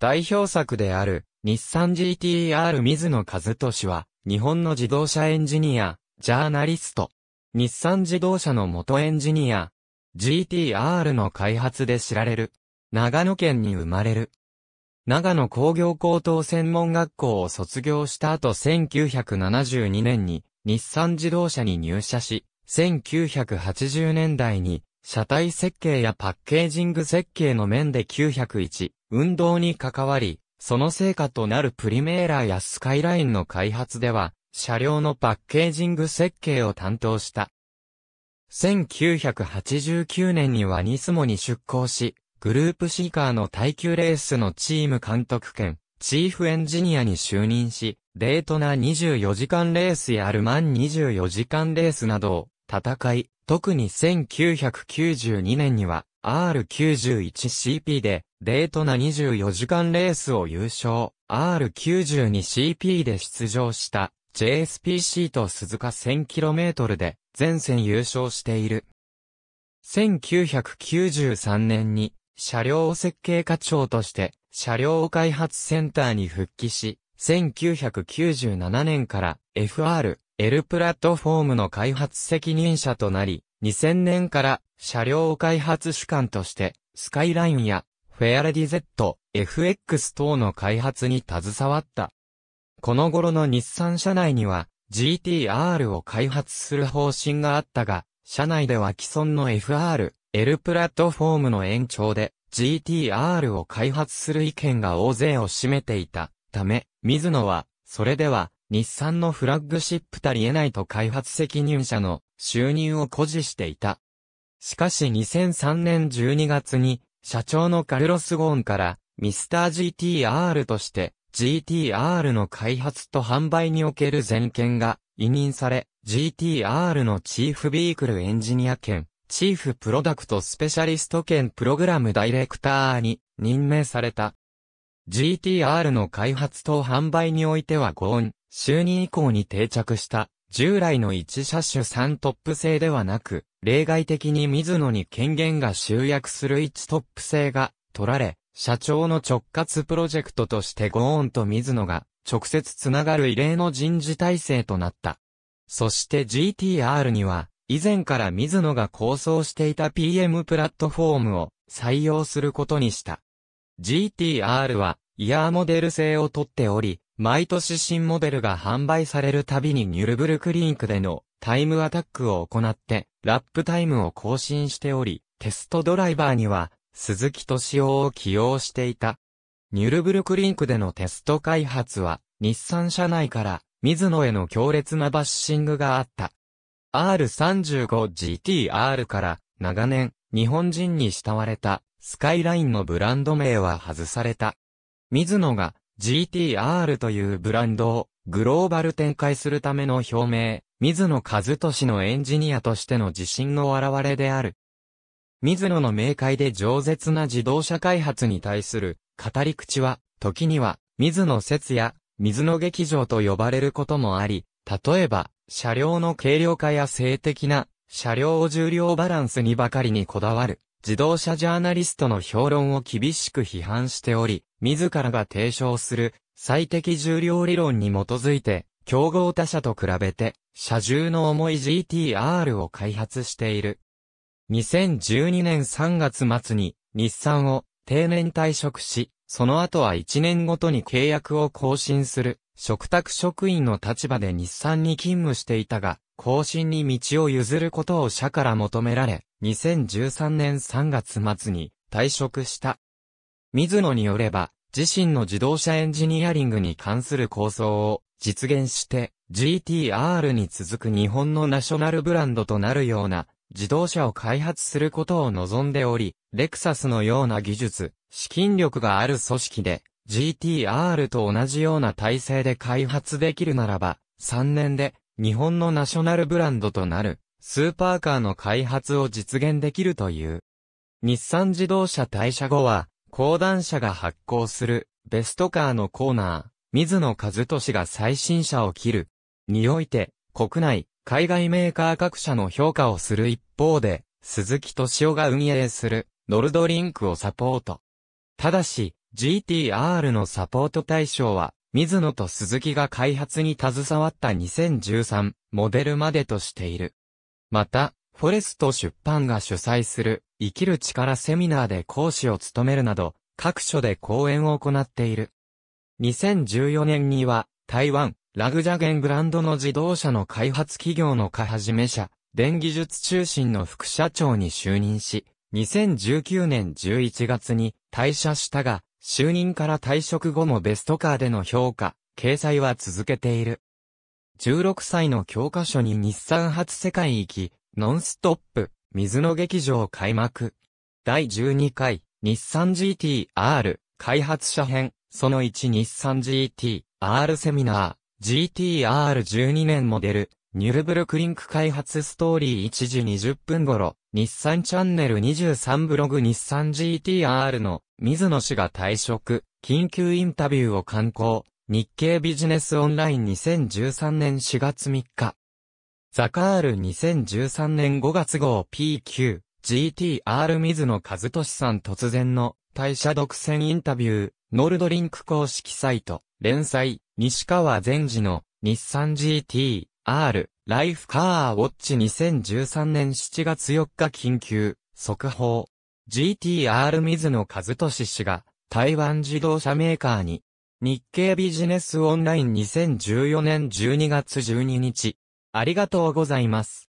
代表作である、日産 GTR 水野和俊は、日本の自動車エンジニア、ジャーナリスト。日産自動車の元エンジニア、GTR の開発で知られる。長野県に生まれる。長野工業高等専門学校を卒業した後1972年に日産自動車に入社し、1980年代に車体設計やパッケージング設計の面で901、運動に関わり、その成果となるプリメーラやスカイラインの開発では、車両のパッケージング設計を担当した。1989年にはニスモに出向し、グループシーカーの耐久レースのチーム監督兼、チーフエンジニアに就任し、デートナ24時間レースやアルマン24時間レースなどを戦い、特に1992年には R91CP でデートな24時間レースを優勝、R92CP で出場した JSPC と鈴鹿 1000km で全線優勝している。1993年に車両設計課長として車両開発センターに復帰し、1997年から FR、L プラットフォームの開発責任者となり、2000年から車両開発主管として、スカイラインやフェアレディ Z、FX 等の開発に携わった。この頃の日産社内には GTR を開発する方針があったが、社内では既存の FR、L プラットフォームの延長で GTR を開発する意見が大勢を占めていたため、水野は、それでは日産のフラッグシップたり得ないと開発責任者の収入を誇示していた。しかし2003年12月に社長のカルロス・ゴーンから、ミスター GTR として、GTR の開発と販売における全権が委任され、GTR のチーフビークルエンジニア兼、チーフプロダクトスペシャリスト兼プログラムダイレクターに任命された。GTR の開発と販売においてはゴーン、就任以降に定着した、従来の1車種3トップ制ではなく、例外的に水野に権限が集約する一トップ制が取られ、社長の直轄プロジェクトとしてゴーンと水野が直接つながる異例の人事体制となった。そして GTR には、以前から水野が構想していた PM プラットフォームを採用することにした。GTR は、イヤーモデル製をとっており、毎年新モデルが販売されるたびにニュルブルクリンクでのタイムアタックを行って、ラップタイムを更新しており、テストドライバーには、鈴木敏夫を起用していた。ニュルブルクリンクでのテスト開発は、日産社内から、水野への強烈なバッシングがあった。R35GTR から長年日本人に慕われたスカイラインのブランド名は外された。水野が GTR というブランドをグローバル展開するための表明、水野和俊のエンジニアとしての自信の表れである。水野の明快で饒舌な自動車開発に対する語り口は、時には、水野節や、水野劇場と呼ばれることもあり、例えば、車両の軽量化や性的な、車両重量バランスにばかりにこだわる。自動車ジャーナリストの評論を厳しく批判しており、自らが提唱する最適重量理論に基づいて、競合他社と比べて、車重の重い GTR を開発している。2012年3月末に日産を定年退職し、その後は1年ごとに契約を更新する食卓職員の立場で日産に勤務していたが、更新に道を譲ることを社から求められ、2013年3月末に退職した。水野によれば、自身の自動車エンジニアリングに関する構想を実現して GTR に続く日本のナショナルブランドとなるような自動車を開発することを望んでおり、レクサスのような技術、資金力がある組織で GTR と同じような体制で開発できるならば、3年で日本のナショナルブランドとなるスーパーカーの開発を実現できるという。日産自動車退社後は、講談社が発行するベストカーのコーナー、水野和俊が最新車を切る。において、国内、海外メーカー各社の評価をする一方で、鈴木敏夫が運営する、ノルドリンクをサポート。ただし、GTR のサポート対象は、水野と鈴木が開発に携わった2013モデルまでとしている。また、フォレスト出版が主催する生きる力セミナーで講師を務めるなど、各所で講演を行っている。2014年には、台湾、ラグジャゲンブランドの自動車の開発企業の開始め社、電技術中心の副社長に就任し、2019年11月に退社したが、就任から退職後もベストカーでの評価、掲載は続けている。16歳の教科書に日産初世界行き、ノンストップ、水野劇場開幕。第12回、日産 GTR、開発者編、その1日産 GTR セミナー、GTR12 年モデル、ニュルブルクリンク開発ストーリー1時20分頃、日産チャンネル23ブログ日産 GTR の水野氏が退職、緊急インタビューを刊行、日経ビジネスオンライン2013年4月3日。ザカール2013年5月号 PQ、GTR 水野和俊さん突然の退社独占インタビュー、ノルドリンク公式サイト、連載、西川善治の日産 GT、R、ライフカーウォッチ2013年7月4日緊急、速報。GTR 水野和俊氏が、台湾自動車メーカーに、日経ビジネスオンライン2014年12月12日、ありがとうございます。